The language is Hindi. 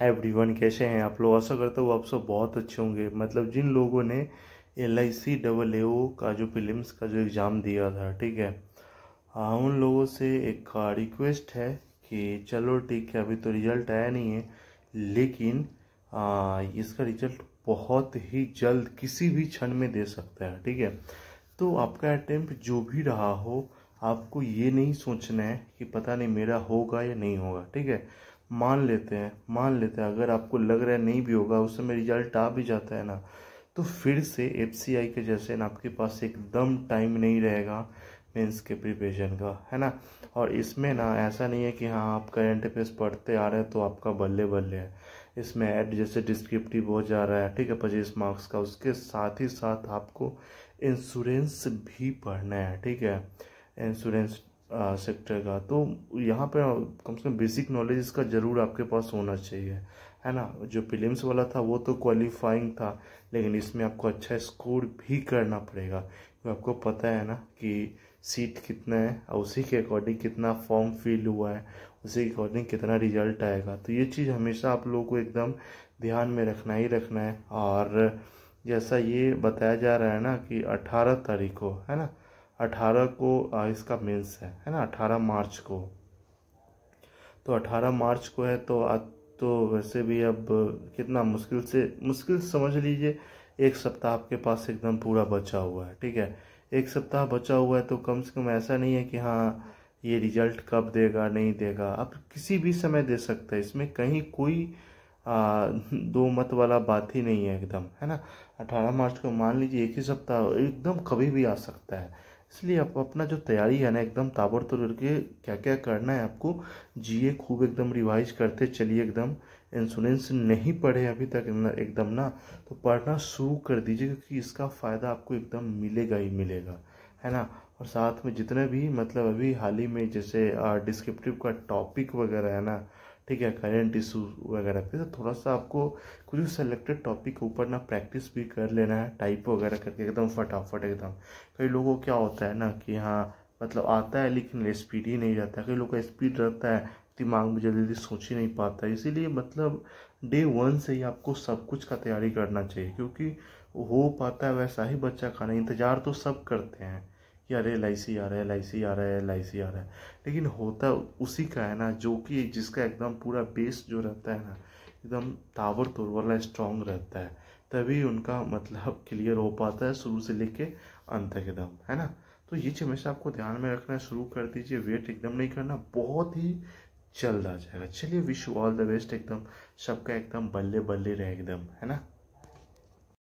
है वन कैसे हैं आप लोग ऐसा करता हूँ आप सब बहुत अच्छे होंगे मतलब जिन लोगों ने L I C double A ओ का जो फिल्म्स का जो एग्ज़ाम दिया था ठीक है हाँ उन लोगों से एक रिक्वेस्ट है कि चलो ठीक है अभी तो रिज़ल्ट आया नहीं है लेकिन आ, इसका रिज़ल्ट बहुत ही जल्द किसी भी क्षण में दे सकता है ठीक है तो आपका अटैम्प्ट जो भी रहा हो आपको ये नहीं सोचना है कि पता नहीं मेरा होगा या नहीं होगा ठीक है मान लेते हैं मान लेते हैं अगर आपको लग रहा है नहीं भी होगा उस समय रिजल्ट आ भी जाता है ना तो फिर से एफ सी आई के जैसे ना आपके पास एकदम टाइम नहीं रहेगा मेंस के प्रिपरेशन का है ना और इसमें ना ऐसा नहीं है कि हाँ आप करेंट अफेयर्स पढ़ते आ रहे हैं तो आपका बल्ले बल्ले है इसमें ऐड जैसे डिस्क्रिप्टिव हो जा रहा है ठीक है पच्चीस मार्क्स का उसके साथ ही साथ आपको इंश्योरेंस भी पढ़ना है ठीक है इंश्योरेंस सेक्टर का तो यहाँ पे कम से कम बेसिक नॉलेज इसका ज़रूर आपके पास होना चाहिए है ना जो फिलिम्स वाला था वो तो क्वालिफाइंग था लेकिन इसमें आपको अच्छा स्कोर भी करना पड़ेगा क्योंकि तो आपको पता है ना कि सीट कितना है और उसी के अकॉर्डिंग कितना फॉर्म फिल हुआ है उसी के अकॉर्डिंग कितना रिजल्ट आएगा तो ये चीज़ हमेशा आप लोगों को एकदम ध्यान में रखना ही रखना है और जैसा ये बताया जा रहा है ना कि अठारह तारीख को है ना अठारह को इसका मेंस है है ना अठारह मार्च को तो अठारह मार्च को है तो आज तो वैसे भी अब कितना मुश्किल से मुश्किल समझ लीजिए एक सप्ताह आपके पास एकदम पूरा बचा हुआ है ठीक है एक सप्ताह बचा हुआ है तो कम से कम ऐसा नहीं है कि हाँ ये रिजल्ट कब देगा नहीं देगा आप किसी भी समय दे सकते हैं इसमें कहीं कोई आ, दो मत वाला बात ही नहीं है एकदम है ना अठारह मार्च को मान लीजिए एक ही सप्ताह एकदम कभी भी आ सकता है इसलिए आप अपना जो तैयारी है ना एकदम ताबड़तोड़ करके क्या क्या करना है आपको जिए खूब एकदम रिवाइज करते चलिए एकदम इंश्योरेंस नहीं पढ़े अभी तक एकदम ना तो पढ़ना शुरू कर दीजिए क्योंकि इसका फ़ायदा आपको एकदम मिलेगा ही मिलेगा है ना और साथ में जितने भी मतलब अभी हाल ही में जैसे डिस्क्रिप्टिव का टॉपिक वगैरह है ना ठीक है करेंट इशू वगैरह पे तो थोड़ा सा आपको कुछ सेलेक्टेड टॉपिक के ऊपर ना प्रैक्टिस भी कर लेना है टाइप वगैरह करके एकदम फटाफट एकदम कई लोगों को क्या होता है ना कि हाँ मतलब आता है लेकिन स्पीड ही नहीं जाता कई लोग का स्पीड रहता है दिमाग में जल्दी जल्दी सोच ही नहीं पाता इसीलिए मतलब डे वन से ही आपको सब कुछ का तैयारी करना चाहिए क्योंकि हो पाता है वैसा ही बच्चा खाना इंतज़ार तो सब करते हैं कि अरे एल आ रहा है एल आ रहा है एल आ रहा है लेकिन होता उसी का है ना जो कि जिसका एकदम पूरा बेस जो रहता है ना एकदम ताबड़तोड़ वाला स्ट्रॉन्ग रहता है तभी उनका मतलब क्लियर हो पाता है शुरू से लेके अंत तक एकदम है ना तो ये चीज़ हमेशा आपको ध्यान में रखना है शुरू कर दीजिए वेट एकदम नहीं करना बहुत ही जल्द आ जाएगा चलिए wish you all the best एकदम सबका एकदम बल्ले बल्ले रहे एकदम है ना